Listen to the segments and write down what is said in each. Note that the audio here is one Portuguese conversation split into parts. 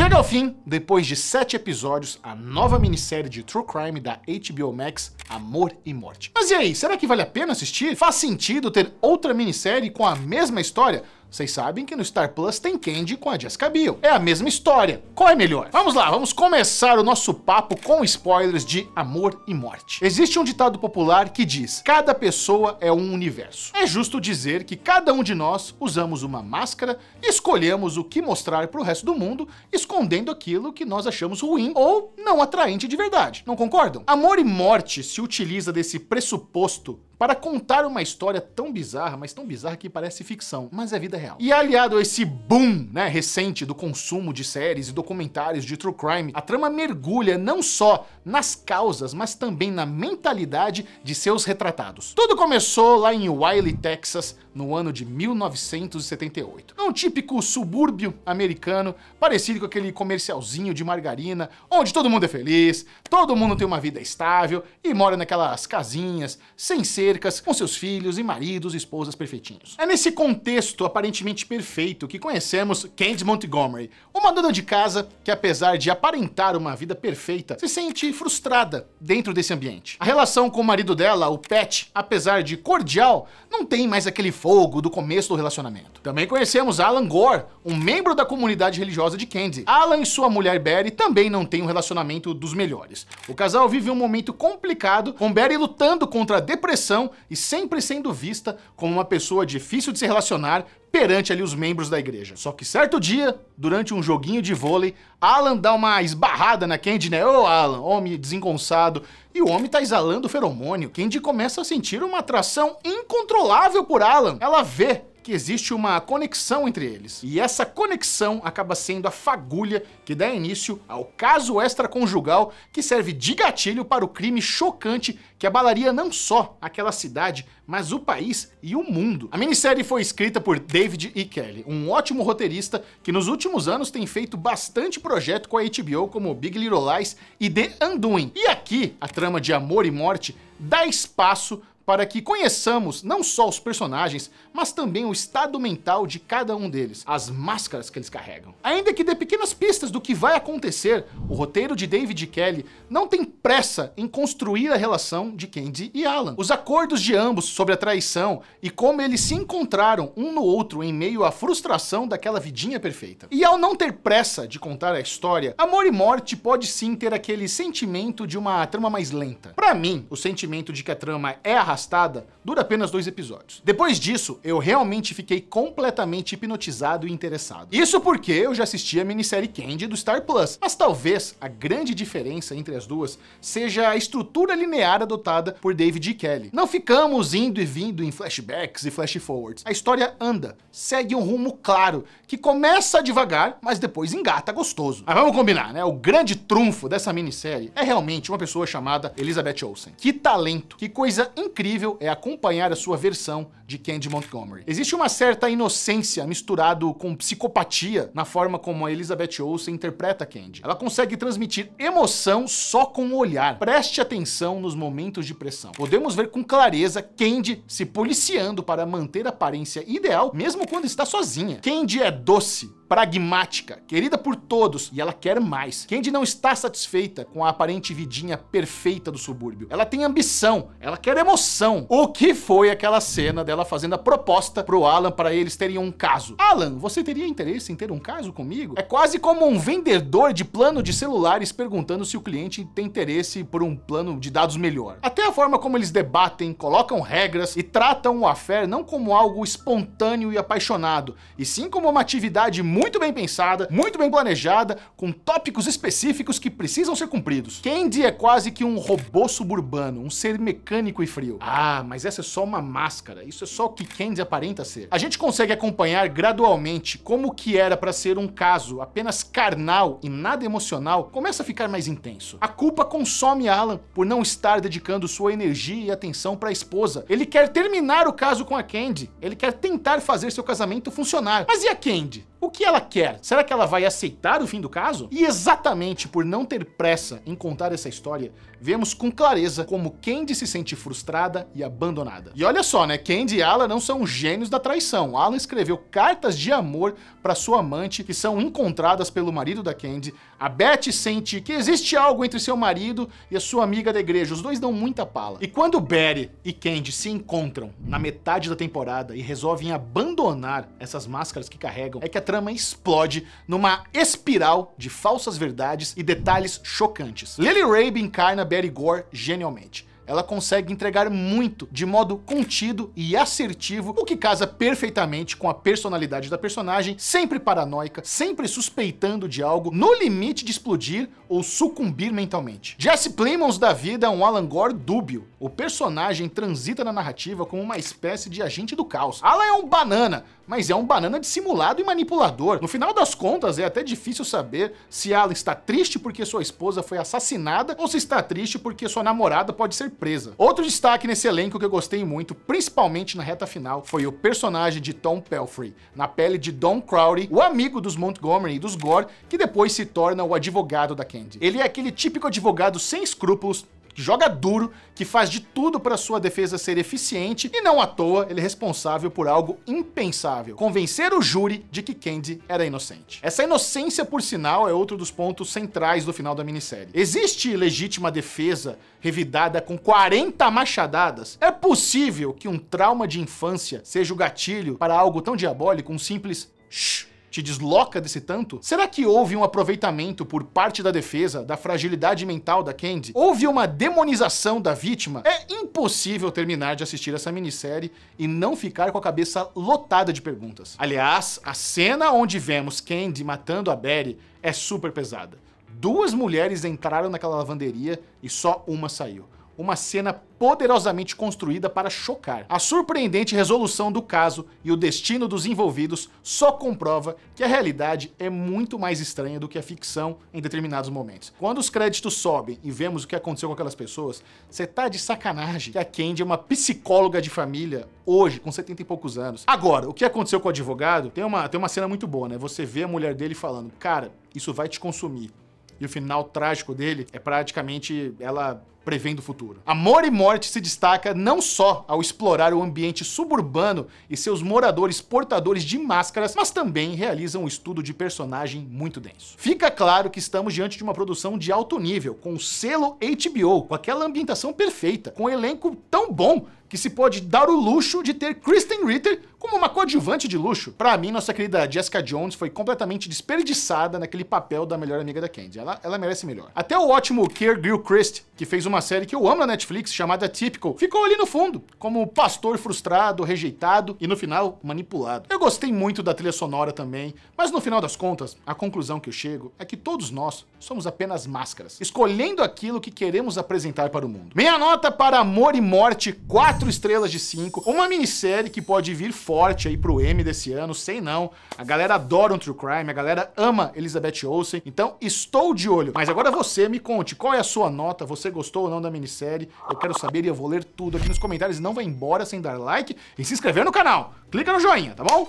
Chega ao fim, depois de sete episódios, a nova minissérie de True Crime da HBO Max, Amor e Morte. Mas e aí, será que vale a pena assistir? Faz sentido ter outra minissérie com a mesma história? Vocês sabem que no Star Plus tem Candy com a Jessica Biel. É a mesma história. Qual é melhor? Vamos lá, vamos começar o nosso papo com spoilers de Amor e Morte. Existe um ditado popular que diz: cada pessoa é um universo. É justo dizer que cada um de nós usamos uma máscara e escolhemos o que mostrar para o resto do mundo, escondendo aquilo que nós achamos ruim ou não atraente de verdade. Não concordam? Amor e Morte se utiliza desse pressuposto para contar uma história tão bizarra, mas tão bizarra que parece ficção, mas é vida real. E aliado a esse boom né, recente do consumo de séries e documentários de true crime, a trama mergulha não só nas causas, mas também na mentalidade de seus retratados. Tudo começou lá em Wiley, Texas, no ano de 1978. É um típico subúrbio americano, parecido com aquele comercialzinho de margarina, onde todo mundo é feliz, todo mundo tem uma vida estável e mora naquelas casinhas, sem cercas, com seus filhos e maridos e esposas perfeitinhos. É nesse contexto aparentemente perfeito que conhecemos Candy Montgomery, uma dona de casa que apesar de aparentar uma vida perfeita, se sente frustrada dentro desse ambiente. A relação com o marido dela, o Pat, apesar de cordial, não tem mais aquele foco fogo do começo do relacionamento. Também conhecemos Alan Gore, um membro da comunidade religiosa de Candy. Alan e sua mulher Barry também não têm um relacionamento dos melhores. O casal vive um momento complicado, com Barry lutando contra a depressão e sempre sendo vista como uma pessoa difícil de se relacionar, perante ali os membros da igreja. Só que certo dia, durante um joguinho de vôlei, Alan dá uma esbarrada na Candy, né? Ô oh, Alan, homem desengonçado. E o homem tá exalando feromônio. Candy começa a sentir uma atração incontrolável por Alan. Ela vê que existe uma conexão entre eles. E essa conexão acaba sendo a fagulha que dá início ao caso extraconjugal que serve de gatilho para o crime chocante que abalaria não só aquela cidade, mas o país e o mundo. A minissérie foi escrita por David E. Kelly, um ótimo roteirista que nos últimos anos tem feito bastante projeto com a HBO como Big Little Lies e The Undoing. E aqui, a trama de amor e morte dá espaço para que conheçamos não só os personagens, mas também o estado mental de cada um deles, as máscaras que eles carregam. Ainda que dê pequenas pistas do que vai acontecer, o roteiro de David Kelly não tem pressa em construir a relação de Candy e Alan. Os acordos de ambos sobre a traição e como eles se encontraram um no outro em meio à frustração daquela vidinha perfeita. E ao não ter pressa de contar a história, Amor e Morte pode sim ter aquele sentimento de uma trama mais lenta. Para mim, o sentimento de que a trama é arrastada arrastada dura apenas dois episódios. Depois disso, eu realmente fiquei completamente hipnotizado e interessado. Isso porque eu já assisti a minissérie Candy do Star Plus, mas talvez a grande diferença entre as duas seja a estrutura linear adotada por David E. Kelly. Não ficamos indo e vindo em flashbacks e flash forwards. A história anda, segue um rumo claro, que começa devagar, mas depois engata gostoso. Mas vamos combinar, né? O grande trunfo dessa minissérie é realmente uma pessoa chamada Elizabeth Olsen. Que talento, que coisa incrível é acompanhar a sua versão de Candy Montgomery. Existe uma certa inocência misturado com psicopatia na forma como a Elizabeth Olsen interpreta Candy. Ela consegue transmitir emoção só com o olhar. Preste atenção nos momentos de pressão. Podemos ver com clareza Candy se policiando para manter a aparência ideal mesmo quando está sozinha. Candy é doce, pragmática, querida por todos, e ela quer mais. Candy não está satisfeita com a aparente vidinha perfeita do subúrbio. Ela tem ambição, ela quer emoção. O que foi aquela cena dela fazendo a proposta pro Alan para eles terem um caso? Alan, você teria interesse em ter um caso comigo? É quase como um vendedor de plano de celulares perguntando se o cliente tem interesse por um plano de dados melhor. Até a forma como eles debatem, colocam regras e tratam o affair não como algo espontâneo e apaixonado, e sim como uma atividade muito bem pensada, muito bem planejada, com tópicos específicos que precisam ser cumpridos. Candy é quase que um robô suburbano, um ser mecânico e frio. Ah, mas essa é só uma máscara, isso é só o que Candy aparenta ser. A gente consegue acompanhar gradualmente como que era para ser um caso apenas carnal e nada emocional começa a ficar mais intenso. A culpa consome Alan por não estar dedicando sua energia e atenção para a esposa. Ele quer terminar o caso com a Candy, ele quer tentar fazer seu casamento funcionar. Mas e a Candy? O que ela quer? Será que ela vai aceitar o fim do caso? E exatamente por não ter pressa em contar essa história, vemos com clareza como Candy se sente frustrada e abandonada. E olha só, né? Candy e Alan não são gênios da traição. Alan escreveu cartas de amor para sua amante que são encontradas pelo marido da Candy. A Beth sente que existe algo entre seu marido e a sua amiga da igreja. Os dois dão muita pala. E quando Barry e Candy se encontram na metade da temporada e resolvem abandonar essas máscaras que carregam, é que a trama explode numa espiral de falsas verdades e detalhes chocantes. Lily Rabe encarna Barry Gore genialmente ela consegue entregar muito de modo contido e assertivo, o que casa perfeitamente com a personalidade da personagem, sempre paranoica, sempre suspeitando de algo, no limite de explodir ou sucumbir mentalmente. Jesse Plemons da vida é um Alan Gore dúbio. O personagem transita na narrativa como uma espécie de agente do caos. Alan é um banana, mas é um banana dissimulado e manipulador. No final das contas, é até difícil saber se Alan está triste porque sua esposa foi assassinada ou se está triste porque sua namorada pode ser surpresa. Outro destaque nesse elenco que eu gostei muito, principalmente na reta final, foi o personagem de Tom Pelfrey, na pele de Don Crowley, o amigo dos Montgomery e dos Gore, que depois se torna o advogado da Candy. Ele é aquele típico advogado sem escrúpulos, que joga duro, que faz de tudo para sua defesa ser eficiente e não à toa ele é responsável por algo impensável: convencer o júri de que Candy era inocente. Essa inocência, por sinal, é outro dos pontos centrais do final da minissérie. Existe legítima defesa revidada com 40 machadadas? É possível que um trauma de infância seja o gatilho para algo tão diabólico, um simples shh te desloca desse tanto? Será que houve um aproveitamento por parte da defesa da fragilidade mental da Candy? Houve uma demonização da vítima? É impossível terminar de assistir essa minissérie e não ficar com a cabeça lotada de perguntas. Aliás, a cena onde vemos Candy matando a Barry é super pesada. Duas mulheres entraram naquela lavanderia e só uma saiu uma cena poderosamente construída para chocar. A surpreendente resolução do caso e o destino dos envolvidos só comprova que a realidade é muito mais estranha do que a ficção em determinados momentos. Quando os créditos sobem e vemos o que aconteceu com aquelas pessoas, você tá de sacanagem que a Candy é uma psicóloga de família hoje, com 70 e poucos anos. Agora, o que aconteceu com o advogado, tem uma, tem uma cena muito boa, né? Você vê a mulher dele falando, cara, isso vai te consumir. E o final trágico dele é praticamente ela prevendo o futuro. Amor e Morte se destaca não só ao explorar o ambiente suburbano e seus moradores portadores de máscaras, mas também realiza um estudo de personagem muito denso. Fica claro que estamos diante de uma produção de alto nível, com o selo HBO, com aquela ambientação perfeita, com um elenco tão bom que se pode dar o luxo de ter Kristen Ritter como uma coadjuvante de luxo. Para mim, nossa querida Jessica Jones foi completamente desperdiçada naquele papel da melhor amiga da Candy. Ela, ela merece melhor. Até o ótimo Keir Gilchrist, que fez uma uma série que eu amo na Netflix chamada Typical, ficou ali no fundo, como pastor frustrado, rejeitado e no final manipulado. Eu gostei muito da trilha sonora também, mas no final das contas, a conclusão que eu chego é que todos nós somos apenas máscaras, escolhendo aquilo que queremos apresentar para o mundo. Minha nota para Amor e Morte, 4 estrelas de 5, uma minissérie que pode vir forte aí pro M desse ano, sei não. A galera adora um true crime, a galera ama Elizabeth Olsen, então estou de olho. Mas agora você me conte, qual é a sua nota? Você gostou ou não da minissérie. Eu quero saber e eu vou ler tudo aqui nos comentários. Não vai embora sem dar like e se inscrever no canal. Clica no joinha, tá bom?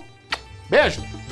Beijo!